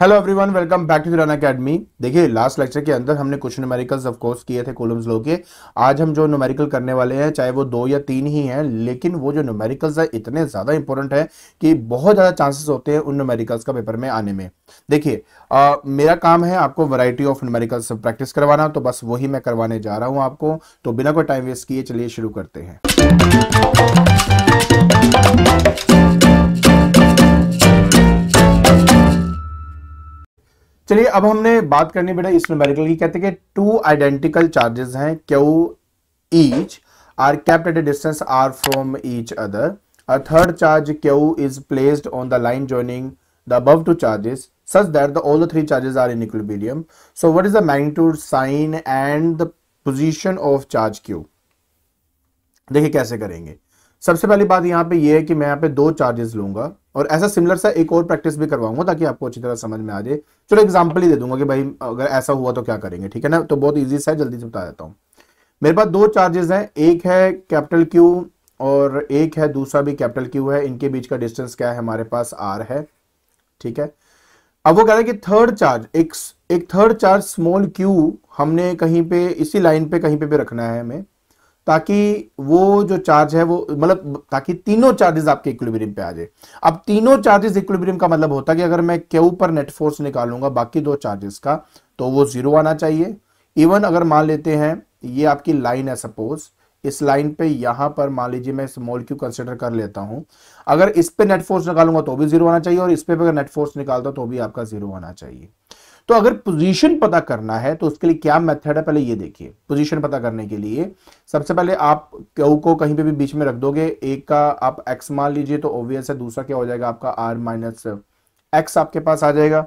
Hello everyone welcome back to run academy देखिए last lecture के अंदर हमने कुछ न्यूमेरिकल्स ऑफ कोर्स किए थे कोलम्स लो के आज हम जो न्यूमेरिकल करने वाले हैं चाहे वो दो या तीन ही हैं लेकिन वो जो न्यूमेरिकल्स है इतने ज़्यादा इंपॉर्टेंट है कि बहुत ज़्यादा चांसेस होते हैं उन न्यूमेरिकल्स का पेपर में आने में देखिए मेरा काम है आपको वराइटी ऑफ न्यूमेरिकल्स प्रैक्टिस करवाना तो बस वही मैं करवाने जा रहा हूँ आपको तो बिना कोई टाइम वेस्ट किए चलिए शुरू करते हैं चलिए अब हमने बात करनी बेटा इस न्यूमेरिकल की कहते हैं टू आइडेंटिकल चार्जेस हैं Q each are kept at distance R from each other third charge Q is placed on the line joining the above two charges such that the all the three charges are in equilibrium so what is the magnitude sign and the position of charge Q देखिए कैसे करेंगे सबसे पहली बात यहां पे ये यह है कि मैं यहाँ पे दो चार्जेस लूंगा और ऐसा सिमिलर सा एक और प्रैक्टिस भी करवाऊंगा ताकि आपको अच्छी तरह समझ में आ जाए चलो एग्जाम्पल ही दे दूंगा कि भाई अगर ऐसा हुआ तो क्या करेंगे ठीक है ना तो बहुत ईजी सा है जल्दी से बता देता हूँ मेरे पास दो चार्जेस हैं एक है कैपिटल क्यू और एक है दूसरा भी कैपिटल क्यू है इनके बीच का डिस्टेंस क्या है हमारे पास आर है ठीक है अब वो कह रहा है कि थर्ड चार्ज एक एक थर्ड चार्ज स्मॉल क्यू हमने कहीं पे इसी लाइन पे कहीं पे भी रखना है हमें ताकि वो जो चार्ज है वो मतलब ताकि तीनों चार्जेस आपके इक्विलिब्रियम पे आ जाए अब तीनों चार्जेस इक्विलिब्रियम का मतलब होता है कि अगर मैं क्यू पर नेट फोर्स निकालूंगा बाकी दो चार्जेस का तो वो जीरो आना चाहिए इवन अगर मान लेते हैं ये आपकी लाइन है सपोज इस लाइन पे यहां पर मान लीजिए मैं स्मॉल क्यू कंसिडर कर लेता हूं अगर इस पे नेट फोर्स निकालूंगा तो भी जीरो आना चाहिए और इस पे अगर नेट फोर्स निकालता तो भी आपका जीरो आना चाहिए तो अगर पोजीशन पता करना है तो उसके लिए क्या मेथड है पहले ये देखिए पोजीशन पता करने के लिए सबसे पहले आप क्यू को कहीं पे भी बीच में रख दोगे एक का आप एक्स मान लीजिए तो ऑब्वियस है दूसरा क्या हो जाएगा आपका आर माइनस एक्स आपके पास आ जाएगा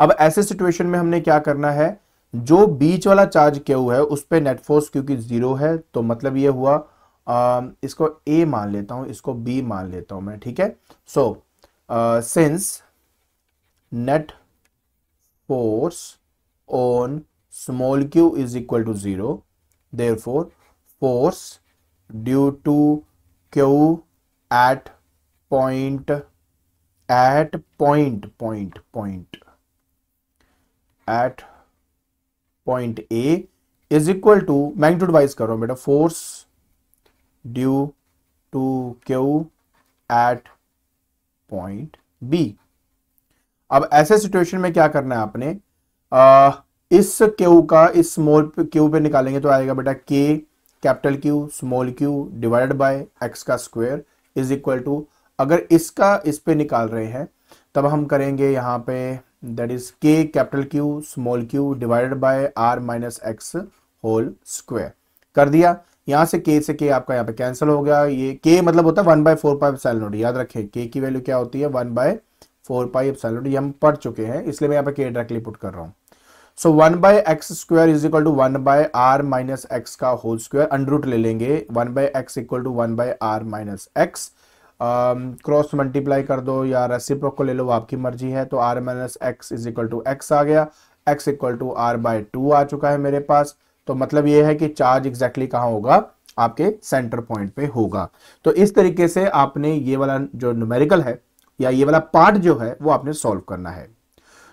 अब ऐसे सिचुएशन में हमने क्या करना है जो बीच वाला चार्ज क्यू है उस पर नेटफोर्स क्योंकि जीरो है तो मतलब ये हुआ आ, इसको ए मान लेता हूं इसको बी मान लेता हूं मैं ठीक है so since net force on small q is equal to 0. Therefore, force due to q at point at point point point at point A is equal to magnitude wise karo रहा force due to Q at point B अब ऐसे situation में क्या करना है आपने आ, इस Q का इस स्मॉल क्यू पे निकालेंगे तो आएगा बेटा K capital Q small Q divided by X का स्क्वायर इज इक्वल टू अगर इसका इस पे निकाल रहे हैं तब हम करेंगे यहाँ पे that is K capital Q small Q divided by R minus X whole square कर दिया यहां से के से के आपका यहाँ पे कैंसिल हो गया ये के मतलब होता है one by four pi epsilon naught याद रखें के की वैल्यू क्या होती है one by four pi epsilon ये हम पढ़ चुके हैं इसलिए मैं यहाँ पे के डायरेक्टली पुट कर रहा हूँ so one by X square is equal to one by R minus X का होल स्क्वायर अंडरूट ले लेंगे one by X equal to one by R minus X cross multiply कर दो या रेसिप्रोक को ले लो आपकी मर्जी है तो R minus X is equal to X आ गया X equal to R by two आ चुका है मेरे पास तो मतलब ये है कि चार्ज एग्जैक्टली कहाँ होगा आपके सेंटर पॉइंट पे होगा तो इस तरीके से आपने ये वाला जो न्यूमेरिकल है या ये वाला पार्ट जो है वो आपने सॉल्व करना है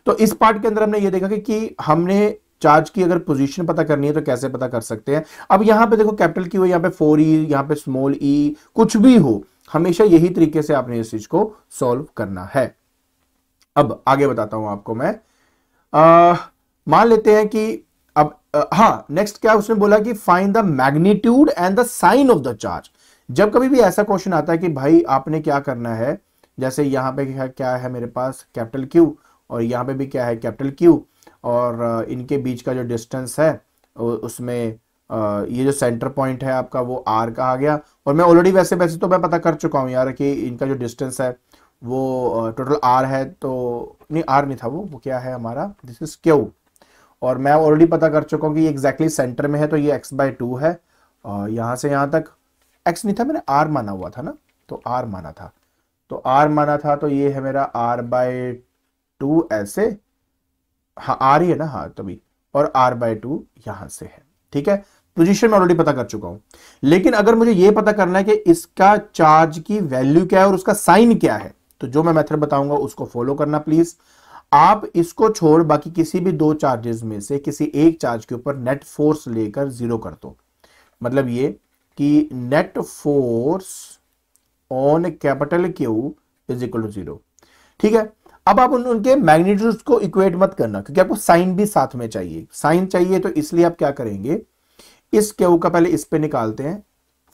तो इस पार्ट के अंदर हमने ये देखा कि, कि हमने चार्ज की अगर पोजीशन पता करनी है तो कैसे पता कर सकते हैं अब यहां पे देखो कैपिटल की हो पे फोर ई यहां पे स्मॉल ई e, कुछ भी हो हमेशा यही तरीके से आपने इस चीज को सॉल्व करना है अब आगे बताता हूं आपको मैं मान लेते हैं कि अब आ, हाँ नेक्स्ट क्या उसने बोला कि find the magnitude and the sign of the charge जब कभी भी ऐसा क्वेश्चन आता है कि भाई आपने क्या करना है जैसे यहाँ पे क्या है मेरे पास कैपिटल क्यू और यहाँ पे भी क्या है कैपिटल क्यू और इनके बीच का जो डिस्टेंस है उसमें ये जो सेंटर पॉइंट है आपका वो आर कहा गया और मैं ऑलरेडी वैसे वैसे तो मैं पता कर चुका हूँ यार कि इनका जो डिस्टेंस है वो टोटल आर है तो नहीं आर नहीं था वो वो क्या है हमारा दिस इज क्यू और मैं ऑलरेडी पता कर चुका हूँ कि ये एग्जैक्टली exactly सेंटर में है तो ये एक्स बाय टू है यहाँ से यहाँ तक एक्स नहीं था मैंने आर माना हुआ था ना तो आर माना था तो आर माना था तो ये है मेरा आर बाय टू ऐसे हाँ आर ही है ना हाँ तभी और आर बाय टू यहां से है ठीक है पोजीशन में ऑलरेडी पता कर चुका हूं लेकिन अगर मुझे ये पता करना है कि इसका चार्ज की वैल्यू क्या है और उसका साइन क्या है तो जो मैं मेथड बताऊंगा उसको फॉलो करना प्लीज आप इसको छोड़ बाकी किसी भी दो चार्जेस में से किसी एक चार्ज के ऊपर नेट फोर्स लेकर जीरो कर दो मतलब ये कि net force on capital Q is equal to zero ठीक है अब आप उन, उनके मैग्नीट्यूड को इक्वेट मत करना क्योंकि आपको साइन भी साथ में चाहिए साइन चाहिए तो इसलिए आप क्या करेंगे इस क्यू का पहले इस पे निकालते हैं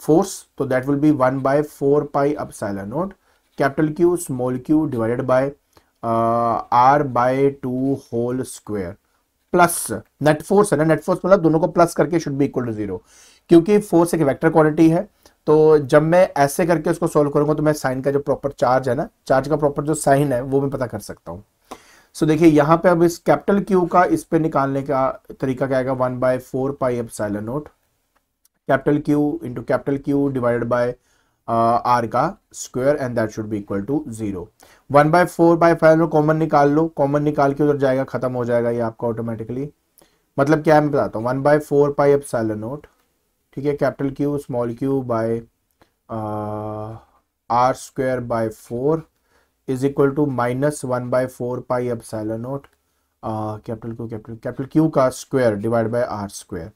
फोर्स तो that will be one by four pi अप naught capital Q small Q divided by R by two whole square plus net force है ना नेट फोर्स मतलब दोनों को प्लस करके should be equal to zero क्योंकि force एक vector quality है तो जब मैं ऐसे करके उसको सोल्व करूंगा तो मैं साइन का जो प्रॉपर चार्ज है ना चार्ज का प्रॉपर जो साइन है वो मैं पता कर सकता हूँ सो देखिए यहाँ पे अब इस कैपिटल क्यू का इस पे निकालने का तरीका क्या आएगा वन बाय फोर पाई एफ naught capital Q into capital Q divided by R का square and that should be equal to zero one by four by five naught common निकाल लो कॉमन निकाल के उधर जाएगा खत्म हो जाएगा ये आपका ऑटोमेटिकली मतलब क्या है मैं बताता हूँ वन बाय फोर पाई एफ नोट ठीक है capital Q small Q by R square by four is equal to minus one by four pi अब naught capital Q capital capital Q का square divide by R square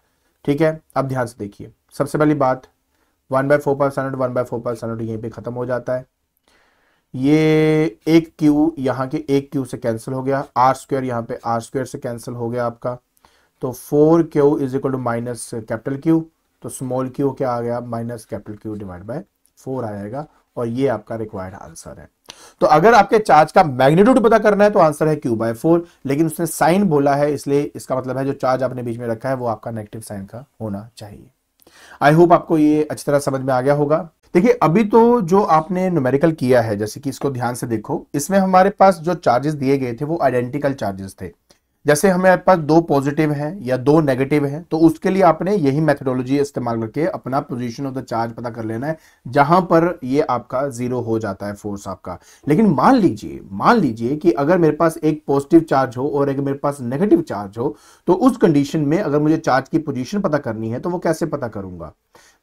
ठीक है अब ध्यान से देखिए सबसे पहली बात one by four pi naught one by four pi naught यहीं पे ख़त्म हो जाता है ये एक क्यू यहाँ के एक क्यू से कैंसिल हो गया आर स्क्वायर यहाँ पे आर स्क्वायर से कैंसिल हो गया आपका तो four Q is equal to minus capital Q तो स्मॉल क्यू क्या आ गया minus capital Q divide by four आ जाएगा और ये आपका रिक्वायर्ड आंसर है तो अगर आपके चार्ज का मैग्नीट्यूड पता करना है तो आंसर है क्यू बाय फोर लेकिन उसने साइन बोला है इसलिए इसका मतलब है जो चार्ज आपने बीच में रखा है वो आपका नेगेटिव साइन का होना चाहिए आई होप आपको ये अच्छी तरह समझ में आ गया होगा देखिए अभी तो जो आपने न्यूमेरिकल किया है जैसे कि इसको ध्यान से देखो इसमें हमारे पास जो चार्जेस दिए गए थे वो आइडेंटिकल चार्जेस थे जैसे हमारे पास दो पॉजिटिव हैं या दो नेगेटिव हैं तो उसके लिए आपने यही मेथडोलॉजी इस्तेमाल करके अपना पोजीशन ऑफ द चार्ज पता कर लेना है जहां पर ये आपका जीरो हो जाता है फोर्स आपका लेकिन मान लीजिए मान लीजिए कि अगर मेरे पास एक पॉजिटिव चार्ज हो और एक मेरे पास नेगेटिव चार्ज हो तो उस कंडीशन में अगर मुझे चार्ज की पोजिशन पता करनी है तो वो कैसे पता करूंगा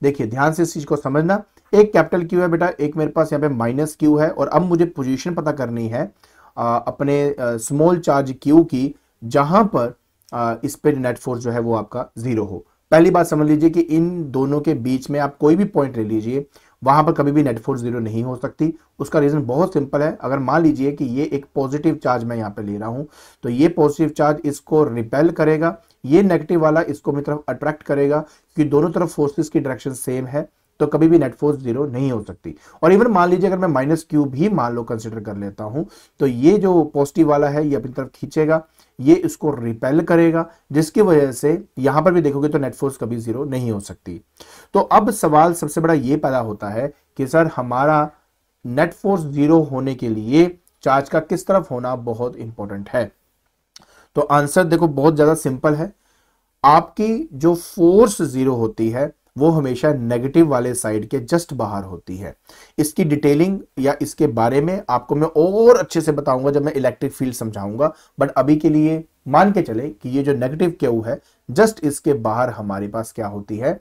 देखिए ध्यान से इस चीज को समझना एक कैपिटल क्यू है बेटा एक मेरे पास यहाँ पे माइनस क्यू है और अब मुझे पोजिशन पता करनी है अपने स्मॉल चार्ज क्यू की जहां पर आ, नेट फोर्स जो है वो आपका जीरो हो पहली बात समझ लीजिए कि इन दोनों के बीच में आप कोई भी पॉइंट ले लीजिए वहां पर कभी भी नेट फोर्स जीरो नहीं हो सकती उसका रीजन बहुत सिंपल है अगर मान लीजिए कि ये एक पॉजिटिव चार्ज मैं यहाँ पे ले रहा हूं तो ये पॉजिटिव चार्ज इसको रिपेल करेगा ये नेगेटिव वाला इसको मेरी तरफ अट्रैक्ट करेगा क्योंकि दोनों तरफ फोर्सेस की डायरेक्शन सेम है तो कभी भी नेट फोर्स जीरो नहीं हो सकती और इवन मान लीजिए अगर मैं माइनस क्यू भी मान लो कंसिडर कर लेता हूं तो ये जो पॉजिटिव वाला है ये अपनी तरफ खींचेगा ये इसको रिपेल करेगा जिसकी वजह से यहां पर भी देखोगे तो नेट फोर्स कभी जीरो नहीं हो सकती तो अब सवाल सबसे बड़ा ये पैदा होता है कि सर हमारा नेट फोर्स जीरो होने के लिए चार्ज का किस तरफ होना बहुत इंपॉर्टेंट है तो आंसर देखो बहुत ज्यादा सिंपल है आपकी जो फोर्स जीरो होती है वो हमेशा नेगेटिव वाले साइड के जस्ट बाहर होती है इसकी डिटेलिंग या इसके बारे में आपको मैं और अच्छे से बताऊंगा जब मैं इलेक्ट्रिक फील्ड समझाऊंगा बट अभी के लिए मान के चले कि ये जो नेगेटिव क्यू है जस्ट इसके बाहर हमारे पास क्या होती है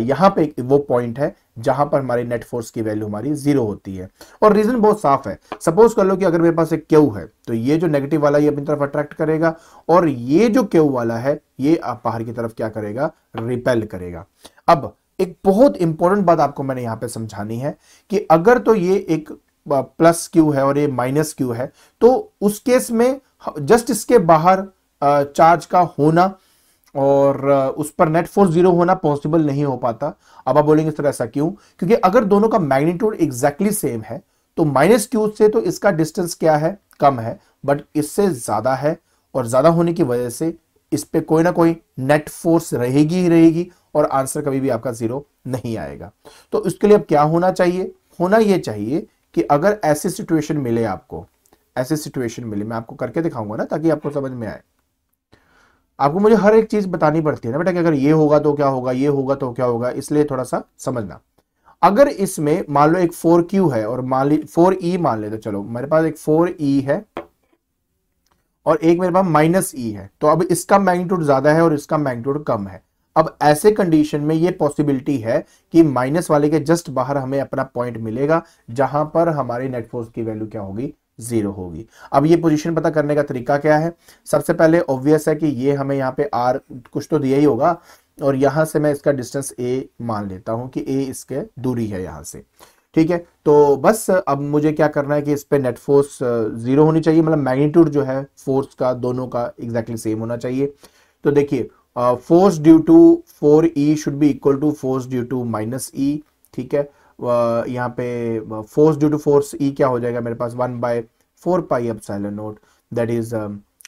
यहाँ पे वो पॉइंट है जहां पर हमारे नेट फोर्स की वैल्यू हमारी जीरो होती है और रीजन बहुत साफ है सपोज कर लो कि अगर मेरे पास एक क्यू है तो ये जो नेगेटिव वाला ये अपनी तरफ अट्रैक्ट करेगा और ये जो क्यू वाला है ये आप बाहर की तरफ क्या करेगा रिपेल करेगा अब एक बहुत इंपॉर्टेंट बात आपको मैंने यहां पे समझानी है कि अगर तो ये एक प्लस क्यू है और ये माइनस क्यू है तो उस केस में जस्ट इसके बाहर चार्ज का होना और उस पर नेट फोर्स जीरो होना पॉसिबल नहीं हो पाता अब आप बोलेंगे सर ऐसा क्यों क्योंकि अगर दोनों का मैग्नीट्यूड एग्जैक्टली सेम है तो माइनस क्यू से तो इसका डिस्टेंस क्या है कम है बट इससे ज्यादा है और ज्यादा होने की वजह से इस पर कोई ना कोई नेट फोर्स रहेगी ही रहेगी और आंसर कभी भी आपका जीरो नहीं आएगा तो उसके लिए अब क्या होना चाहिए होना यह चाहिए कि अगर ऐसी सिचुएशन मिले आपको ऐसे सिचुएशन मिले मैं आपको करके दिखाऊंगा ना ताकि आपको समझ में आए आपको मुझे हर एक चीज बतानी पड़ती है ना बेटा कि अगर ये होगा तो क्या होगा ये होगा तो क्या होगा इसलिए थोड़ा सा समझना अगर इसमें मान लो एक फोर क्यू है और मान ली फोर ई मान ले तो चलो मेरे पास एक फोर ई है और एक मेरे पास माइनस ई है तो अब इसका मैग्नीट्यूड ज्यादा है और इसका मैग्नीट्यूड कम है अब ऐसे कंडीशन में ये पॉसिबिलिटी है कि माइनस वाले के जस्ट बाहर हमें अपना पॉइंट मिलेगा जहां पर हमारी नेटफोर्स की वैल्यू क्या होगी जीरो होगी अब ये पोजीशन पता करने का तरीका क्या है सबसे पहले ऑब्वियस है कि ये हमें यहाँ पे आर कुछ तो दिया ही होगा और यहां से मैं इसका डिस्टेंस ए मान लेता हूं कि ए इसके दूरी है यहां से ठीक है तो बस अब मुझे क्या करना है कि इस पे नेट फोर्स जीरो होनी चाहिए मतलब मैग्नीट्यूड जो है फोर्स का दोनों का एग्जैक्टली exactly सेम होना चाहिए तो देखिए force due to four E should be equal to force due to minus E ठीक है uh, यहाँ पे force due to force E क्या हो जाएगा मेरे पास वन बाय फोर पाई अब साइल naught that is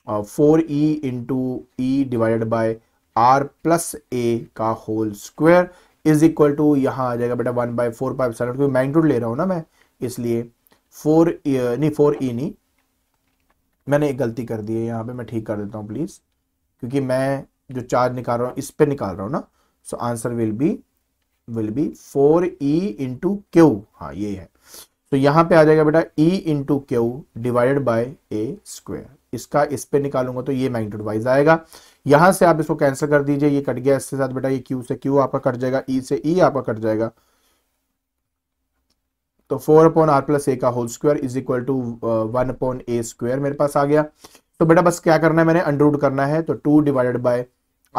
four E into E divided by R plus A का whole square is equal to यहाँ आ जाएगा बेटा one by four pi epsilon क्योंकि मैंगड ले रहा हूं ना मैं इसलिए फोर e, नहीं फोर ई e नहीं मैंने एक गलती कर दी है यहाँ पे मैं ठीक कर देता हूँ प्लीज क्योंकि मैं जो चार्ज निकाल रहा हूं इस पे निकाल रहा हूं ना so answer will be will be four E into Q हाँ ये है तो यहां पे आ जाएगा बेटा E into Q divided by A square इसका इस पे निकालूंगा तो ये मैग्नीट्यूड वाइज आएगा यहां से आप इसको कैंसिल कर दीजिए ये कट गया इसके साथ बेटा ये Q से Q आपका कट जाएगा E से E आपका कट जाएगा तो four upon R plus A का whole square is equal to one upon A square मेरे पास आ गया तो बेटा बस क्या करना है मैंने अंडरूट करना है तो two divided by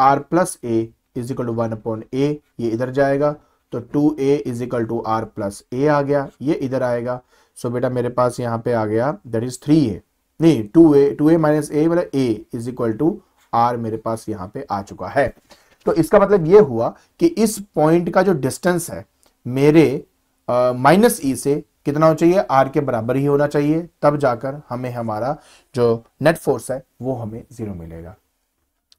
R plus A is equal to one upon A ये इधर जाएगा तो two A is equal to R plus A आ गया ये इधर आएगा सो so बेटा मेरे पास यहाँ पे आ गया दैट इज थ्री ए नहीं two A two A minus A मतलब A is equal to R मेरे पास यहाँ पे आ चुका है तो इसका मतलब ये हुआ कि इस पॉइंट का जो डिस्टेंस है मेरे माइनस ई e से कितना हो चाहिए आर के बराबर ही होना चाहिए तब जाकर हमें हमारा जो नेट फोर्स है वो हमें जीरो मिलेगा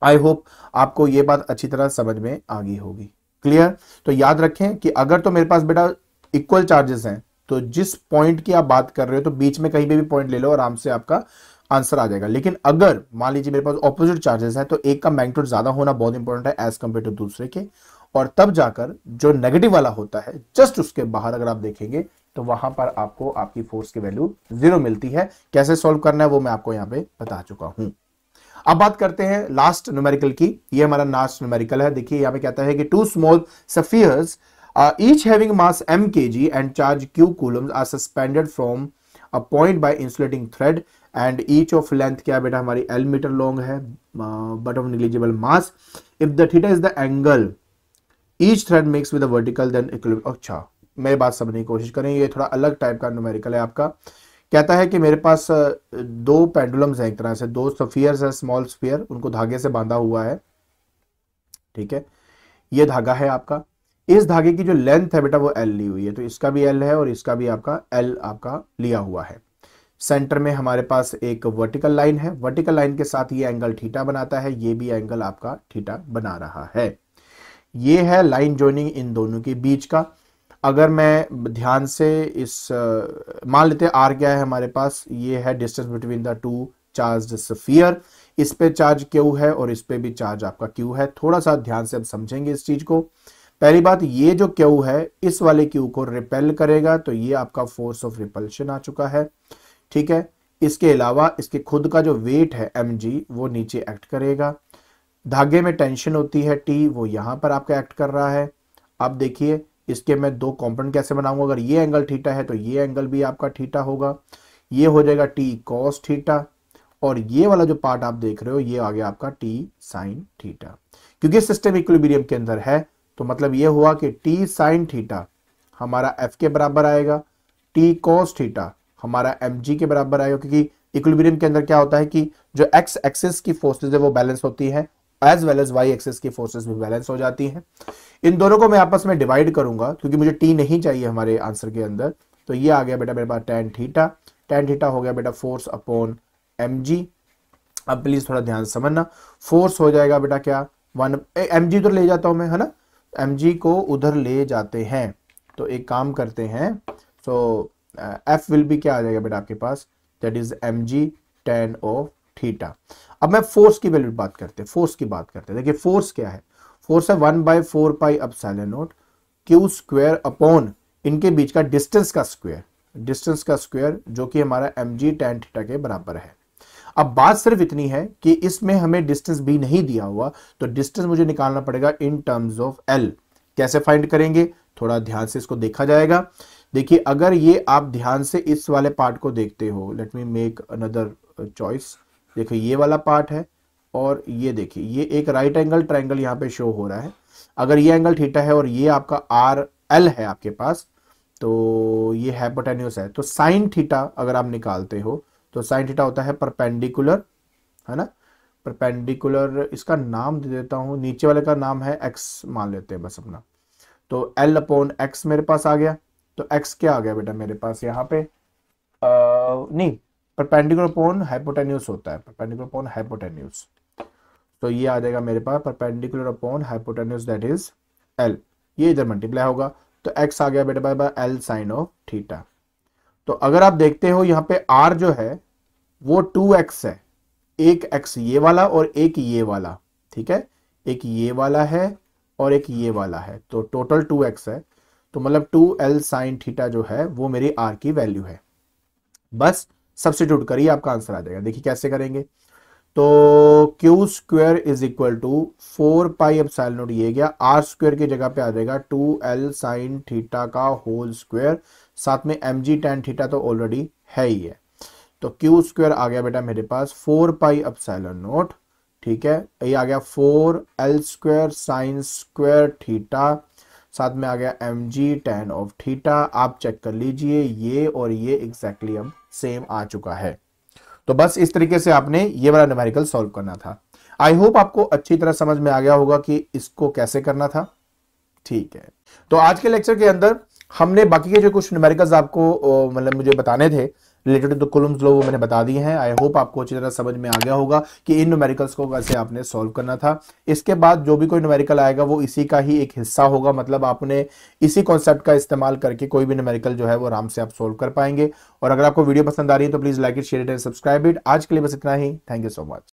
आई होप आपको ये बात अच्छी तरह समझ में आ गई होगी क्लियर तो याद रखें कि अगर तो मेरे पास बेटा इक्वल चार्जेस हैं तो जिस पॉइंट की आप बात कर रहे हो तो बीच में कहीं पे भी पॉइंट ले लो आराम से आपका आंसर आ जाएगा लेकिन अगर मान लीजिए मेरे पास ऑपोजिट चार्जेस हैं तो एक का मैग्नेट्यूड ज्यादा होना बहुत इंपॉर्टेंट है एज कंपेयर टू दूसरे के और तब जाकर जो नेगेटिव वाला होता है जस्ट उसके बाहर अगर आप देखेंगे तो वहां पर आपको आपकी फोर्स की वैल्यू जीरो मिलती है कैसे सॉल्व करना है वो मैं आपको यहाँ पे बता चुका हूं अब बात करते हैं लास्ट न्यूमेरिकल की ये हमारा लास्ट न्यूमेरिकल है देखिए यहां पे कहता है कि two small spheres each having mass M K G and charge Q coulombs are suspended from a point by insulating thread and each of length क्या बेटा हमारी एल मीटर लॉन्ग है but of negligible mass if the theta is the angle each thread makes with vertical then अच्छा मैं बात समझने की कोशिश करें ये थोड़ा अलग टाइप का न्यूमेरिकल है आपका कहता है कि मेरे पास दो पेंडुलम्स हैं एक तरह से दो सफियर्स हैं स्मॉल स्फीयर उनको धागे से बांधा हुआ है ठीक है ये धागा है आपका इस धागे की जो लेंथ है बेटा वो एल ली हुई है तो इसका भी एल है और इसका भी आपका एल आपका लिया हुआ है सेंटर में हमारे पास एक वर्टिकल लाइन है वर्टिकल लाइन के साथ ये एंगल थीटा बनाता है ये भी एंगल आपका थीटा बना रहा है ये है लाइन ज्वाइनिंग इन दोनों के बीच का अगर मैं ध्यान से इस मान लेते हैं आर क्या है हमारे पास ये है distance between the two charge sphere इस पे चार्ज क्यू है और इस पे भी चार्ज आपका क्यू है थोड़ा सा ध्यान से हम समझेंगे इस चीज को पहली बात ये जो क्यू है इस वाले क्यू को रिपेल करेगा तो ये आपका फोर्स ऑफ रिपल्शन आ चुका है ठीक है इसके अलावा इसके खुद का जो वेट है एम वो नीचे एक्ट करेगा धागे में टेंशन होती है टी वो यहां पर आपका एक्ट कर रहा है अब देखिए इसके मैं दो कॉम्पोनेंट कैसे बनाऊंगा अगर ये एंगल थीटा है तो ये एंगल भी आपका थीटा होगा ये हो जाएगा टी कॉस थीटा और ये वाला जो पार्ट आप देख रहे हो ये आ गया आपका टी साइन थीटा क्योंकि सिस्टम इक्विलिब्रियम के अंदर है तो मतलब ये हुआ कि टी साइन थीटा हमारा एफ के बराबर आएगा टी कॉस थीटा हमारा एम जी के बराबर आएगा क्योंकि इक्विलिब्रियम के अंदर क्या होता है कि जो एक्स एक्सिस की फोर्सेज है वो बैलेंस होती है as well as Y axis की फोर्सेज भी बैलेंस हो जाती हैं इन दोनों को मैं आपस में डिवाइड करूंगा क्योंकि मुझे टी नहीं चाहिए हमारे आंसर के अंदर तो ये आ गया बेटा मेरे पास टेन थीटा टेन थीटा हो गया बेटा फोर्स अपॉन एम जी अब प्लीज थोड़ा ध्यान समझना फोर्स हो जाएगा बेटा क्या वन एम जी उधर ले जाता हूं मैं है ना एम जी को उधर ले जाते हैं तो एक काम करते हैं सो एफ विल भी क्या आ जाएगा बेटा आपके पास that is M G tan of theta अब मैं फोर्स की वैल्यू बात करते हैं फोर्स की बात करते हैं देखिए फोर्स क्या है फोर्स है वन बाय फोर पाई अब सैलेनोट क्यू स्क्वेयर अपॉन इनके बीच का डिस्टेंस का स्क्वेयर डिस्टेंस का स्क्वेयर जो कि हमारा एम जी टेन थीटा के बराबर है अब बात सिर्फ इतनी है कि इसमें हमें डिस्टेंस भी नहीं दिया हुआ तो डिस्टेंस मुझे निकालना पड़ेगा इन टर्म्स ऑफ एल कैसे फाइंड करेंगे थोड़ा ध्यान से इसको देखा जाएगा देखिए अगर ये आप ध्यान से इस वाले पार्ट को देखते हो let me make another choice देखो ये वाला पार्ट है और ये देखिए ये एक राइट एंगल ट्राइंगल यहाँ पे शो हो रहा है अगर ये एंगल थीटा है और ये आपका आर एल है आपके पास तो ये हैपोटेन्यूस है तो साइन थीटा अगर आप निकालते हो तो साइन थीटा होता है परपेंडिकुलर है ना परपेंडिकुलर इसका नाम दे देता हूँ नीचे वाले का नाम है एक्स मान लेते हैं बस अपना तो एल अपॉन एक्स मेरे पास आ गया तो एक्स क्या आ गया बेटा मेरे पास यहाँ पे आ, नहीं परपेंडिकुलर अपॉन हाइपोटेन्यूस होता है परपेंडिकुलर अपॉन हाइपोटेन्यूस तो ये आ जाएगा मेरे पास perpendicular upon hypotenuse that is L ये इधर मल्टीप्लाई होगा तो एक्स आ गया बेटा by by L sine of theta तो अगर आप देखते हो यहाँ पे आर जो है वो टू एक्स है एक एक्स ये वाला और एक ये वाला ठीक है एक ये वाला है और एक ये वाला है तो टोटल टू एक्स है तो मतलब टू एल साइन थीटा जो है वो मेरी आर की वैल्यू है बस सब्सिट्यूट करिए आपका आंसर आ जाएगा देखिए कैसे करेंगे तो Q square is equal to four pi अब साइल नोट ये गया आर स्क्वेयर की जगह पे आ जाएगा टू एल साइन थीटा का होल स्क्वेयर साथ में एम जी टेन थीटा तो ऑलरेडी है ही है तो क्यू स्क्वेयर आ गया बेटा मेरे पास फोर पाई अब साइल नोट ठीक है ये आ गया four L square sine square theta साथ में आ गया M G tan of theta आप चेक कर लीजिए ये और ये एग्जैक्टली अब सेम आ चुका है तो बस इस तरीके से आपने ये वाला न्यूमेरिकल सॉल्व करना था आई होप आपको अच्छी तरह समझ में आ गया होगा कि इसको कैसे करना था ठीक है तो आज के लेक्चर के अंदर हमने बाकी के जो कुछ न्यूमेरिकल्स आपको मतलब मुझे बताने थे रिलेटेड टू तो कुलम्स लो वो मैंने बता दिए हैं आई होप आपको अच्छी तरह समझ में आ गया होगा कि इन न्यूमेरिकल्स को कैसे आपने सॉल्व करना था इसके बाद जो भी कोई न्यूमेरिकल आएगा वो इसी का ही एक हिस्सा होगा मतलब आपने इसी कॉन्सेप्ट का इस्तेमाल करके कोई भी न्यूमेरिकल जो है वो आराम से आप सोल्व कर पाएंगे और अगर आपको वीडियो पसंद आ रही है तो please like it share it and subscribe it आज के लिए बस इतना ही थैंक यू सो मच